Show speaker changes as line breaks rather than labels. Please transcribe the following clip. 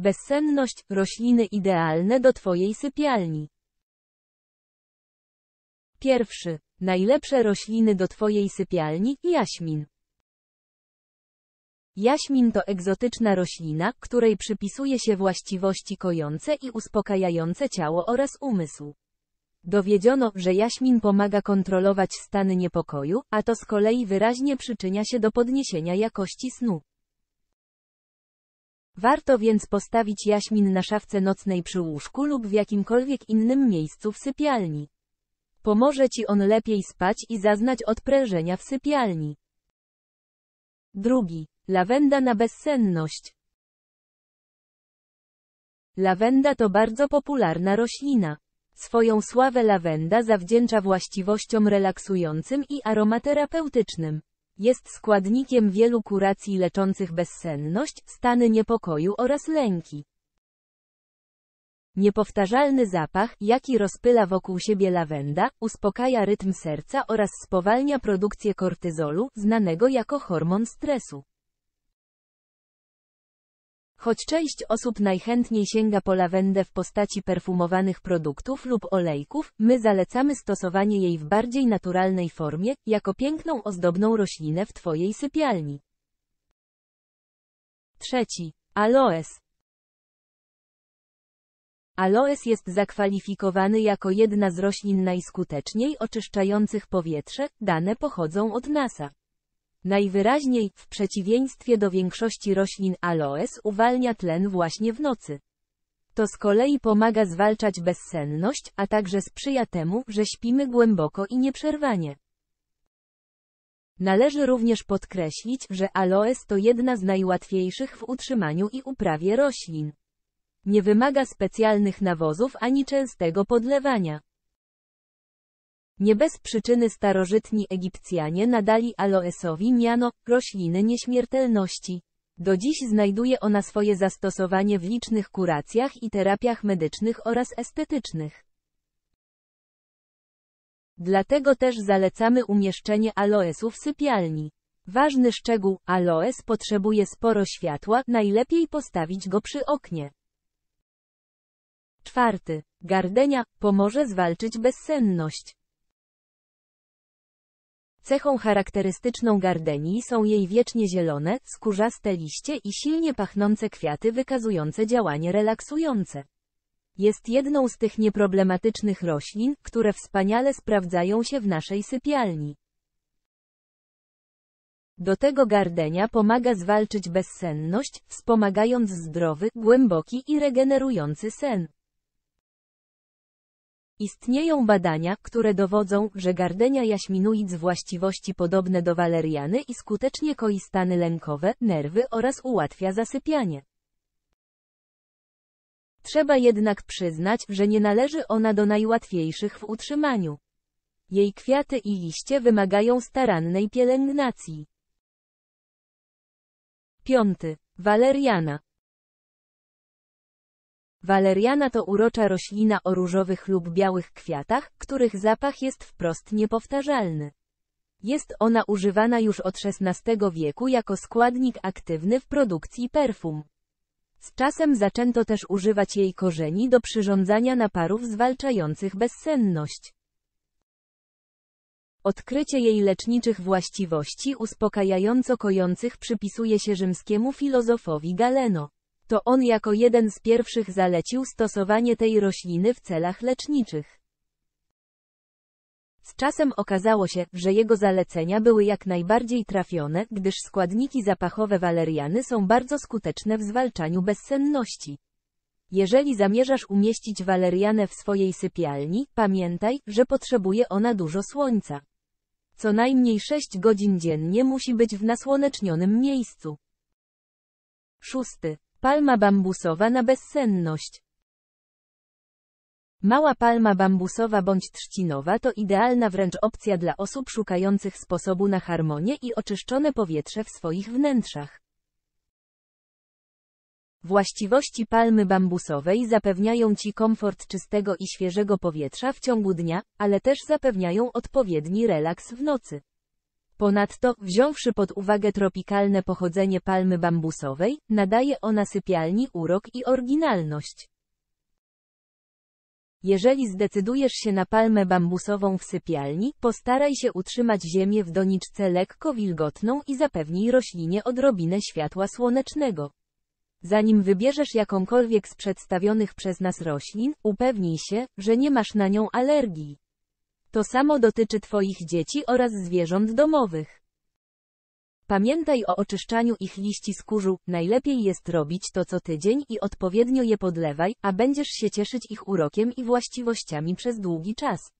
Bezsenność, rośliny idealne do Twojej sypialni. Pierwszy. Najlepsze rośliny do Twojej sypialni, jaśmin. Jaśmin to egzotyczna roślina, której przypisuje się właściwości kojące i uspokajające ciało oraz umysł. Dowiedziono, że jaśmin pomaga kontrolować stany niepokoju, a to z kolei wyraźnie przyczynia się do podniesienia jakości snu. Warto więc postawić jaśmin na szafce nocnej przy łóżku lub w jakimkolwiek innym miejscu w sypialni. Pomoże Ci on lepiej spać i zaznać odprężenia w sypialni. Drugi. Lawenda na bezsenność. Lawenda to bardzo popularna roślina. Swoją sławę lawenda zawdzięcza właściwościom relaksującym i aromaterapeutycznym. Jest składnikiem wielu kuracji leczących bezsenność, stany niepokoju oraz lęki. Niepowtarzalny zapach, jaki rozpyla wokół siebie lawenda, uspokaja rytm serca oraz spowalnia produkcję kortyzolu, znanego jako hormon stresu. Choć część osób najchętniej sięga po lawendę w postaci perfumowanych produktów lub olejków, my zalecamy stosowanie jej w bardziej naturalnej formie, jako piękną ozdobną roślinę w Twojej sypialni. Trzeci. Aloes. Aloes jest zakwalifikowany jako jedna z roślin najskuteczniej oczyszczających powietrze, dane pochodzą od NASA. Najwyraźniej, w przeciwieństwie do większości roślin aloes uwalnia tlen właśnie w nocy. To z kolei pomaga zwalczać bezsenność, a także sprzyja temu, że śpimy głęboko i nieprzerwanie. Należy również podkreślić, że aloes to jedna z najłatwiejszych w utrzymaniu i uprawie roślin. Nie wymaga specjalnych nawozów ani częstego podlewania. Nie bez przyczyny starożytni Egipcjanie nadali aloesowi miano rośliny nieśmiertelności. Do dziś znajduje ona swoje zastosowanie w licznych kuracjach i terapiach medycznych oraz estetycznych. Dlatego też zalecamy umieszczenie aloesu w sypialni. Ważny szczegół, aloes potrzebuje sporo światła, najlepiej postawić go przy oknie. Czwarty. Gardenia pomoże zwalczyć bezsenność. Cechą charakterystyczną gardenii są jej wiecznie zielone, skórzaste liście i silnie pachnące kwiaty wykazujące działanie relaksujące. Jest jedną z tych nieproblematycznych roślin, które wspaniale sprawdzają się w naszej sypialni. Do tego gardenia pomaga zwalczyć bezsenność, wspomagając zdrowy, głęboki i regenerujący sen. Istnieją badania, które dowodzą, że gardenia jaśminuic właściwości podobne do waleriany i skutecznie koi stany lękowe, nerwy oraz ułatwia zasypianie. Trzeba jednak przyznać, że nie należy ona do najłatwiejszych w utrzymaniu. Jej kwiaty i liście wymagają starannej pielęgnacji. 5. Waleriana Waleriana to urocza roślina o różowych lub białych kwiatach, których zapach jest wprost niepowtarzalny. Jest ona używana już od XVI wieku jako składnik aktywny w produkcji perfum. Z czasem zaczęto też używać jej korzeni do przyrządzania naparów zwalczających bezsenność. Odkrycie jej leczniczych właściwości uspokajająco kojących przypisuje się rzymskiemu filozofowi Galeno to on jako jeden z pierwszych zalecił stosowanie tej rośliny w celach leczniczych. Z czasem okazało się, że jego zalecenia były jak najbardziej trafione, gdyż składniki zapachowe waleriany są bardzo skuteczne w zwalczaniu bezsenności. Jeżeli zamierzasz umieścić walerianę w swojej sypialni, pamiętaj, że potrzebuje ona dużo słońca. Co najmniej 6 godzin dziennie musi być w nasłonecznionym miejscu. 6. Palma bambusowa na bezsenność. Mała palma bambusowa bądź trzcinowa to idealna wręcz opcja dla osób szukających sposobu na harmonię i oczyszczone powietrze w swoich wnętrzach. Właściwości palmy bambusowej zapewniają Ci komfort czystego i świeżego powietrza w ciągu dnia, ale też zapewniają odpowiedni relaks w nocy. Ponadto, wziąwszy pod uwagę tropikalne pochodzenie palmy bambusowej, nadaje ona sypialni urok i oryginalność. Jeżeli zdecydujesz się na palmę bambusową w sypialni, postaraj się utrzymać ziemię w doniczce lekko wilgotną i zapewnij roślinie odrobinę światła słonecznego. Zanim wybierzesz jakąkolwiek z przedstawionych przez nas roślin, upewnij się, że nie masz na nią alergii. To samo dotyczy Twoich dzieci oraz zwierząt domowych. Pamiętaj o oczyszczaniu ich liści z kurzu, najlepiej jest robić to co tydzień i odpowiednio je podlewaj, a będziesz się cieszyć ich urokiem i właściwościami przez długi czas.